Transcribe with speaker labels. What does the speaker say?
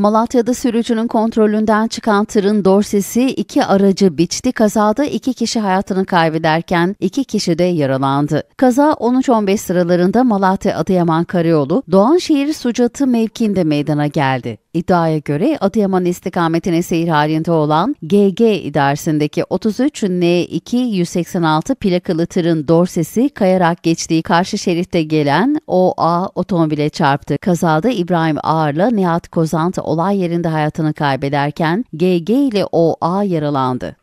Speaker 1: Malatya'da sürücünün kontrolünden çıkan tırın dorsesi iki aracı biçti. Kazada iki kişi hayatını kaybederken iki kişi de yaralandı. Kaza 13-15 sıralarında Malatya Adıyaman Karayolu Doğanşehir Sucatı Mevkinde meydana geldi. İddiaya göre Adıyaman istikametine seyir halinde olan GG idaresindeki 33 N2 186 plakalı tırın dorsesi kayarak geçtiği karşı şeritte gelen OA otomobile çarptı. Kazada İbrahim Ağar'la Nihat Kozant olay yerinde hayatını kaybederken GG ile OA yaralandı.